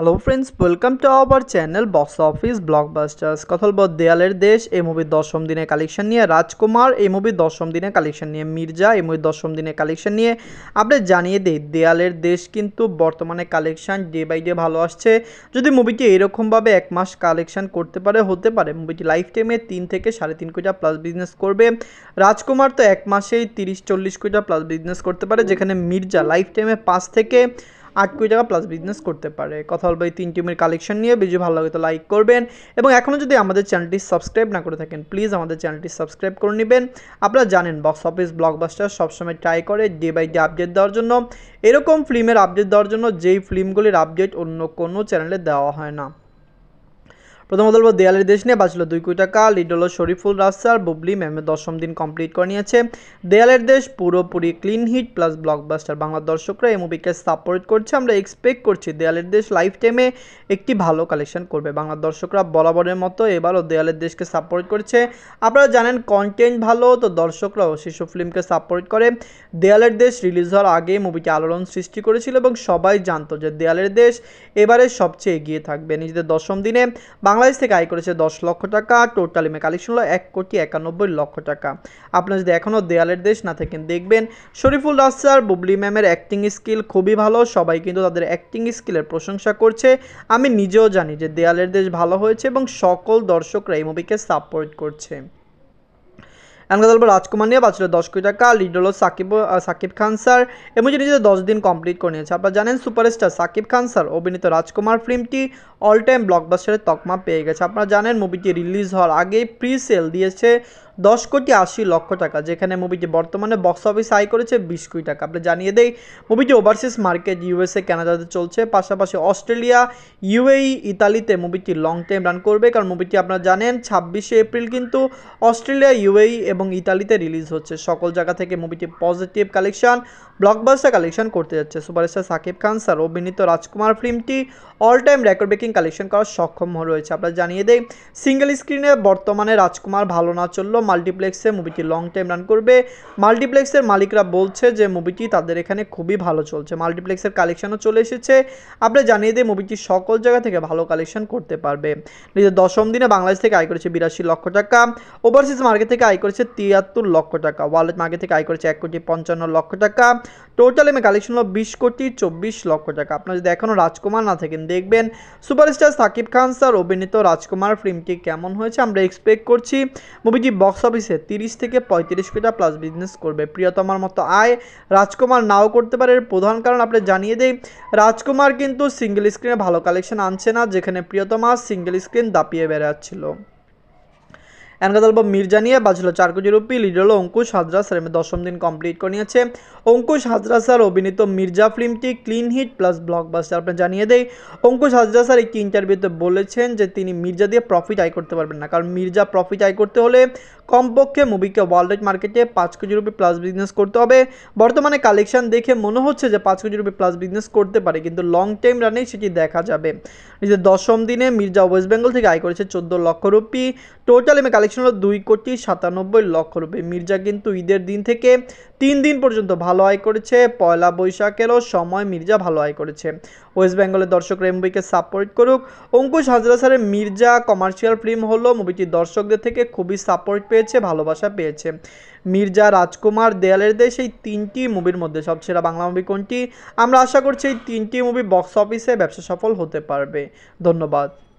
hello friends welcome to our channel box office blockbusters কথল দেয়ালের দেশ এই মুভির দশম দিনে কালেকশন নিয়ে রাজকুমার এই মুভির দশম দিনে কালেকশন নিয়ে মির্জা এই মুভির দশম দিনে কালেকশন নিয়ে আপডেট জানিয়ে দিই দেয়ালের দেশ কিন্তু বর্তমানে কালেকশন ডে বাই ডে ভালো আসছে যদি মুভিটি এরকমভাবে এক মাস কালেকশন করতে পারে হতে পারে মুভিটি লাইফ টাইমে তিন থেকে সাড়ে তিন কোটা প্লাস বিজনেস করবে রাজকুমার তো এক মাসেই তিরিশ চল্লিশ কোটা প্লাস বিজনেস করতে পারে যেখানে মির্জা লাইফ টাইমে পাঁচ থেকে আট কোটি টাকা প্লাস বিজনেস করতে পারে কথা বলবো এই তিন টিমের কালেকশন নিয়ে ভিডিও ভালো লাগে তো লাইক করবেন এবং এখনও যদি আমাদের চ্যানেলটি সাবস্ক্রাইব না করে থাকেন প্লিজ আমাদের চ্যানেলটি সাবস্ক্রাইব করে নেবেন আপনারা জানেন বক্স অফিস ব্লকবাস্টার সবসময় ট্রাই করে ডে বাই ডে আপডেট দেওয়ার জন্য এরকম ফিল্মের আপডেট দেওয়ার জন্য যেই ফিল্মগুলির আপডেট অন্য কোনো চ্যানেলে দেওয়া হয় না প্রথম বলবো দেয়ালের দেশ নিয়ে বাঁচল দুই কোটি টাকা লিডল শরীফুল রাস্তার বুবলি ম্যামে দশম দিন কমপ্লিট করে নিয়েছে দেয়ালের দেশ পুরোপুরি ক্লিন হিট প্লাস ব্লকবাস্টার বাংলার দর্শকরা এই মুভিকে সাপোর্ট করছে আমরা এক্সপেক্ট করছি দেয়ালের দেশ লাইফ টাইমে একটি ভালো কালেকশন করবে বাংলার দর্শকরা বরাবরের মতো এবারও দেয়ালের দেশকে সাপোর্ট করছে আপনারা জানেন কন্টেন্ট ভালো তো দর্শকরাও শিশু ফিল্মকে সাপোর্ট করে দেয়ালের দেশ রিলিজ হওয়ার আগে মুভিটি আলোড়ন সৃষ্টি করেছিল এবং সবাই জানতো যে দেয়ালের দেশ এবারে সবচেয়ে এগিয়ে থাকবে নিজেদের দশম দিনে বাংলা বাংলাদেশ থেকে আয় করেছে দশ লক্ষ টাকা টোটাল ইমে কালেকশন হলো এক কোটি একানব্বই লক্ষ টাকা আপনারা যদি এখনও দেয়ালের দেশ না থাকেন দেখবেন শরীফুল রাস্তার বুবলি ম্যামের অ্যাক্টিং স্কিল খুবই ভালো সবাই কিন্তু তাদের অ্যাক্টিং স্কিলের প্রশংসা করছে আমি নিজেও জানি যে দেয়ালের দেশ ভালো হয়েছে এবং সকল দর্শকরা এই মুভিকে সাপোর্ট করছে অ্যান্ড বলবো রাজকুমার নিয়ে বাঁচল দশ কোটি টাকা লিড হলো সাকিব সাকিব খান স্যার এবং যেটি নিজেদের দশ দিন কমপ্লিট করে নিয়েছে আপনারা জানেন সুপারস্টার সাকিব খান স্যার অভিনীত রাজকুমার ফিল্মটি অল টাইম ব্লকবাস্টারের তকমা পেয়ে গেছে আপনারা জানেন মুভিটি রিলিজ হওয়ার আগেই প্রি সেল দিয়েছে দশ কোটি আশি লক্ষ টাকা যেখানে মুভিটি বর্তমানে বক্স অফিস আয় করেছে বিশ কোটি টাকা আপনি জানিয়ে দেয় মুভিটি ওভারসিজ মার্কেট ইউএসএ কানাডাতে চলছে পাশাপাশি অস্ট্রেলিয়া ইউএই e, ইতালিতে মুভিটি লং টাইম রান করবে কারণ মুভিটি আপনারা জানেন ছাব্বিশে এপ্রিল কিন্তু অস্ট্রেলিয়া ইউএই e এবং ইতালিতে রিলিজ হচ্ছে সকল জায়গা থেকে মুভিটি পজিটিভ কালেকশন ব্লকবাস্টার কালেকশন করতে যাচ্ছে সুপারস্টার সাকিব খান স্যার অভিনীত রাজকুমার ফিল্মটি all time record breaking collection করার সক্ষম রয়েছে আপনারা জানিয়ে দেয় সিঙ্গেল স্ক্রিনে বর্তমানে রাজকুমার ভালো না চললো মাল্টিপ্লেক্সে মুভিটি লং টাইম রান করবে মাল্টিপ্লেক্সের মালিকরা বলছে যে মুভিটি তাদের এখানে খুবই ভালো চলছে মাল্টিপ্লেক্সের কালেকশানও চলে এসেছে আপনি জানিয়ে দিয়ে মুভিটি সকল জায়গা থেকে ভালো কালেকশন করতে পারবে নিজের দশম দিনে বাংলাদেশ থেকে আয় করেছে বিরাশি লক্ষ টাকা ওভারসিজ মার্কেট থেকে আয় করেছে তিয়াত্তর লক্ষ টাকা ওয়ালেট মার্কেট থেকে আয় করেছে এক কোটি পঞ্চান্ন লক্ষ টাকা টোটাল এমে কালেকশন হলো বিশ কোটি চব্বিশ লক্ষ টাকা আপনার যদি এখনও রাজকুমার না থাকেন দেখবেন সুপারস্টার সাকিব খান স্যার অভিনীত রাজকুমার ফিল্মটি কেমন হয়েছে আমরা এক্সপেক্ট করছি মুভিটি বক্স বক্স অফিসে তিরিশ থেকে পঁয়ত্রিশ কোটা প্লাস বিজনেস করবে প্রিয়তমার মতো আয় রাজকুমার নাও করতে পারে এর প্রধান কারণ আপনি জানিয়ে দিই রাজকুমার কিন্তু সিঙ্গেল স্ক্রিনে ভালো কালেকশন আনছে না যেখানে প্রিয়তমা সিঙ্গেল স্ক্রিন দাপিয়ে বেড়াচ্ছিল অ্যানগাদ অ্যালবাম মির্জা নিয়ে বাজলো চার কোটি রুপি লিডল হলো অঙ্কুশ হাজরা স্যার দশম দিন কমপ্লিট করে নিয়েছে অঙ্কুশ হাজরা স্যার অভিনীত মির্জা ফিল্মটি ক্লিন হিট প্লাস ব্লকবাস্টার আপনি জানিয়ে দেয় অঙ্কুশ হাজরা স্যার একটি ইন্টারভিউতে বলেছেন যে তিনি মির্জা দিয়ে প্রফিট আয় করতে পারবেন না কারণ মির্জা প্রফিট আয় করতে হলে কমপক্ষে মুভিকে ওয়ার্ল্ড ওয়াইড মার্কেটে পাঁচ কোটি রুপি প্লাস বিজনেস করতে হবে বর্তমানে কালেকশন দেখে মনে হচ্ছে যে পাঁচ কোটি রুপি প্লাস বিজনেস করতে পারে কিন্তু লং টাইম রানেই সেটি দেখা যাবে নিজের দশম দিনে মির্জা ওয়েস্ট বেঙ্গল থেকে আয় করেছে চোদ্দো লক্ষ রুপি টোটাল এমএ কালেকশন হলো দুই কোটি সাতানব্বই লক্ষ রুপি মির্জা কিন্তু ঈদের দিন থেকে তিন দিন পর্যন্ত ভালো আয় করেছে পয়লা বৈশাখেরও সময় মির্জা ভালো আয় করেছে ওয়েস্ট বেঙ্গলের দর্শক রেমবিকে সাপোর্ট করুক অঙ্কুশ হাজরা স্যারের মির্জা কমার্শিয়াল ফিল্ম হলো মুভিটি দর্শকদের থেকে খুবই সাপোর্ট পেয়েছে ভালোবাসা পেয়েছে মির্জা রাজকুমার দেয়ালের দেশ এই তিনটি মুভির মধ্যে সবসেরা বাংলা মুভি কোনটি আমরা আশা করছি এই তিনটি মুভি বক্স অফিসে ব্যবসা সফল হতে পারবে ধন্যবাদ